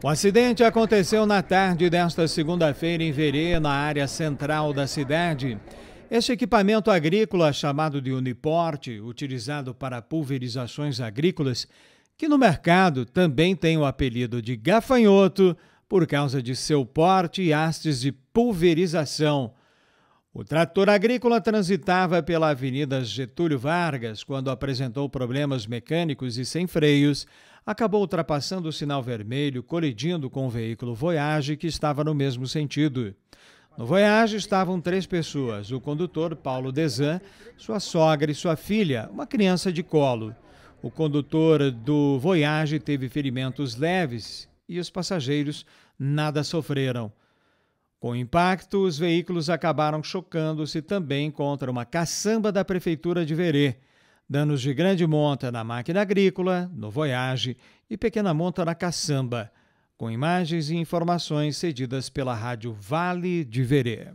O acidente aconteceu na tarde desta segunda-feira em Verê, na área central da cidade. Este equipamento agrícola, chamado de uniporte, utilizado para pulverizações agrícolas, que no mercado também tem o apelido de gafanhoto por causa de seu porte e hastes de pulverização. O trator agrícola transitava pela Avenida Getúlio Vargas quando apresentou problemas mecânicos e sem freios acabou ultrapassando o sinal vermelho, colidindo com o veículo Voyage, que estava no mesmo sentido. No Voyage estavam três pessoas: o condutor, Paulo Desan, sua sogra e sua filha, uma criança de colo. O condutor do Voyage teve ferimentos leves e os passageiros nada sofreram. Com o impacto, os veículos acabaram chocando-se também contra uma caçamba da prefeitura de Verê danos de grande monta na máquina agrícola, no Voyage e pequena monta na caçamba, com imagens e informações cedidas pela rádio Vale de Verê.